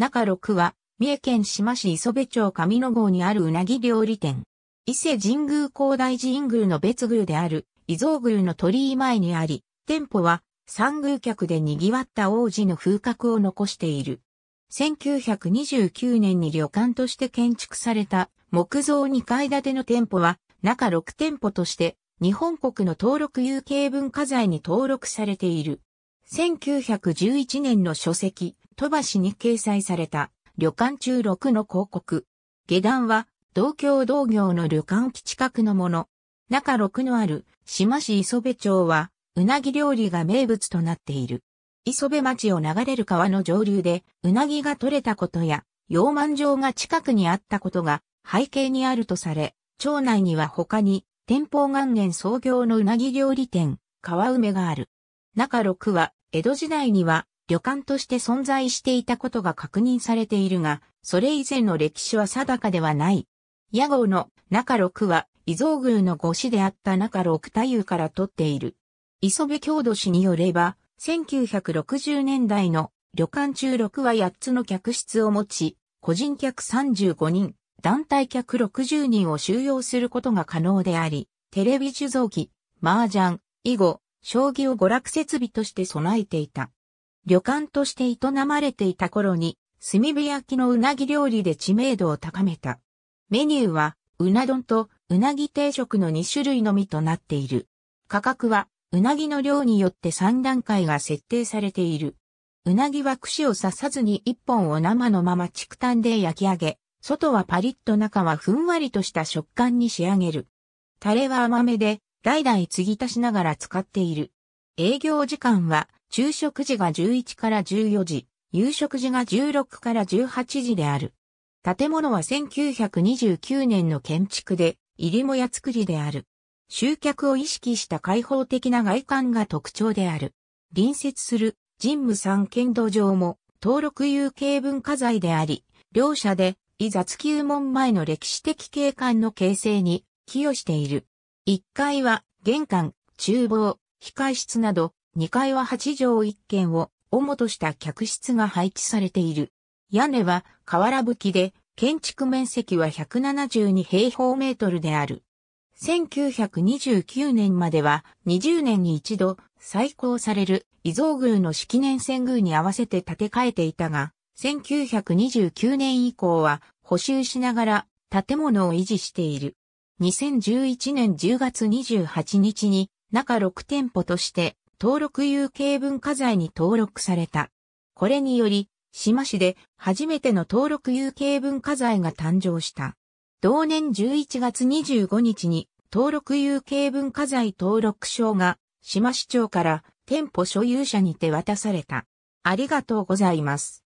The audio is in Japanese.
中6は、三重県島市磯部町上野郷にあるうなぎ料理店。伊勢神宮高大寺グ宮の別宮である、伊蔵宮の鳥居前にあり、店舗は、三宮客で賑わった王子の風格を残している。1929年に旅館として建築された木造2階建ての店舗は、中6店舗として、日本国の登録有形文化財に登録されている。1911年の書籍、羽橋に掲載された旅館中6の広告。下段は東京同業の旅館基近くのもの。中6のある島市磯部町はうなぎ料理が名物となっている。磯部町を流れる川の上流でうなぎが取れたことや洋鰻場が近くにあったことが背景にあるとされ、町内には他に天保元年創業のうなぎ料理店、川梅がある。中6は江戸時代には旅館として存在していたことが確認されているが、それ以前の歴史は定かではない。屋号の中六は、伊蔵宮の御師であった中六太夫から取っている。磯部郷土氏によれば、1960年代の旅館中6は8つの客室を持ち、個人客35人、団体客60人を収容することが可能であり、テレビ受像機、麻雀、囲碁、将棋を娯楽設備として備えていた。旅館として営まれていた頃に、炭火焼きのうなぎ料理で知名度を高めた。メニューは、うな丼とうなぎ定食の2種類のみとなっている。価格は、うなぎの量によって3段階が設定されている。うなぎは串を刺さずに1本を生のまま畜炭で焼き上げ、外はパリッと中はふんわりとした食感に仕上げる。タレは甘めで、代々継ぎ足しながら使っている。営業時間は昼食時が11から14時、夕食時が16から18時である。建物は1929年の建築で、入りもや作りである。集客を意識した開放的な外観が特徴である。隣接する神武三剣道場も登録有形文化財であり、両者で、いざ月右門前の歴史的景観の形成に寄与している。1階は玄関、厨房、控室など2階は8畳1軒を主とした客室が配置されている。屋根は瓦吹きで、建築面積は172平方メートルである。1929年までは20年に一度再興される伊蔵宮の式年遷宮に合わせて建て替えていたが、1929年以降は補修しながら建物を維持している。2011年10月28日に中6店舗として登録有形文化財に登録された。これにより、志摩市で初めての登録有形文化財が誕生した。同年11月25日に登録有形文化財登録証が志摩市長から店舗所有者に手渡された。ありがとうございます。